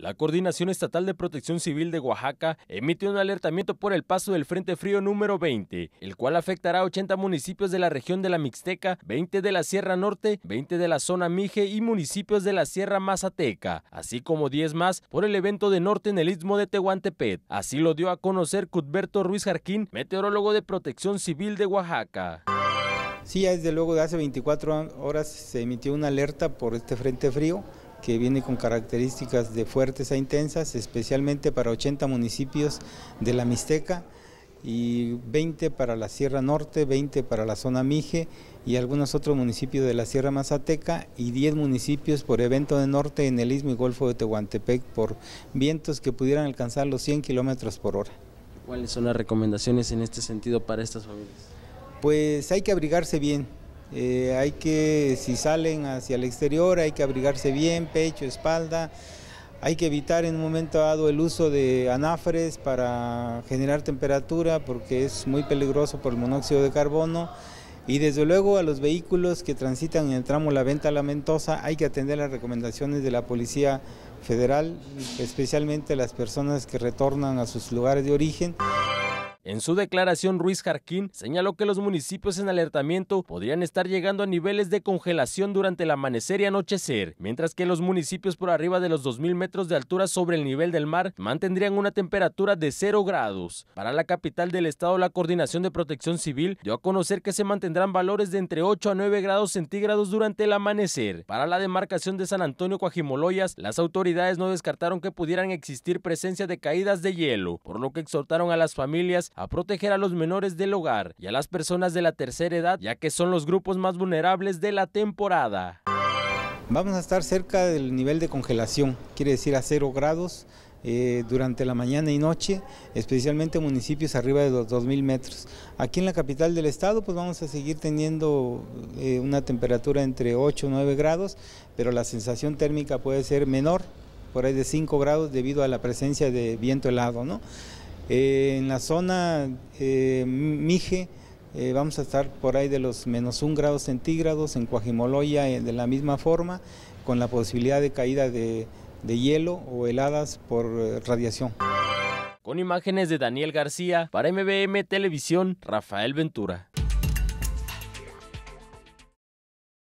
La Coordinación Estatal de Protección Civil de Oaxaca emitió un alertamiento por el paso del Frente Frío número 20, el cual afectará a 80 municipios de la región de la Mixteca, 20 de la Sierra Norte, 20 de la zona Mije y municipios de la Sierra Mazateca, así como 10 más por el evento de norte en el Istmo de Tehuantepec. Así lo dio a conocer Cudberto Ruiz Jarquín, meteorólogo de Protección Civil de Oaxaca. Sí, desde luego de hace 24 horas se emitió una alerta por este Frente Frío que viene con características de fuertes a e intensas, especialmente para 80 municipios de la Mixteca y 20 para la Sierra Norte, 20 para la zona Mije y algunos otros municipios de la Sierra Mazateca y 10 municipios por evento de norte en el Istmo y Golfo de Tehuantepec por vientos que pudieran alcanzar los 100 kilómetros por hora. ¿Cuáles son las recomendaciones en este sentido para estas familias? Pues hay que abrigarse bien, eh, hay que, si salen hacia el exterior, hay que abrigarse bien, pecho, espalda. Hay que evitar en un momento dado el uso de anafres para generar temperatura porque es muy peligroso por el monóxido de carbono. Y desde luego a los vehículos que transitan en el tramo La Venta Lamentosa hay que atender las recomendaciones de la Policía Federal, especialmente las personas que retornan a sus lugares de origen. En su declaración, Ruiz Jarquín señaló que los municipios en alertamiento podrían estar llegando a niveles de congelación durante el amanecer y anochecer, mientras que los municipios por arriba de los 2.000 metros de altura sobre el nivel del mar mantendrían una temperatura de 0 grados. Para la capital del estado, la Coordinación de Protección Civil dio a conocer que se mantendrán valores de entre 8 a 9 grados centígrados durante el amanecer. Para la demarcación de San Antonio Coajimoloyas, las autoridades no descartaron que pudieran existir presencia de caídas de hielo, por lo que exhortaron a las familias a proteger a los menores del hogar y a las personas de la tercera edad, ya que son los grupos más vulnerables de la temporada. Vamos a estar cerca del nivel de congelación, quiere decir a cero grados eh, durante la mañana y noche, especialmente municipios arriba de los 2.000 metros. Aquí en la capital del estado pues vamos a seguir teniendo eh, una temperatura entre 8 o 9 grados, pero la sensación térmica puede ser menor, por ahí de 5 grados debido a la presencia de viento helado. ¿no? Eh, en la zona eh, Mije eh, vamos a estar por ahí de los menos un grado centígrados, en Cuajimoloya eh, de la misma forma, con la posibilidad de caída de, de hielo o heladas por radiación. Con imágenes de Daniel García, para MBM Televisión, Rafael Ventura.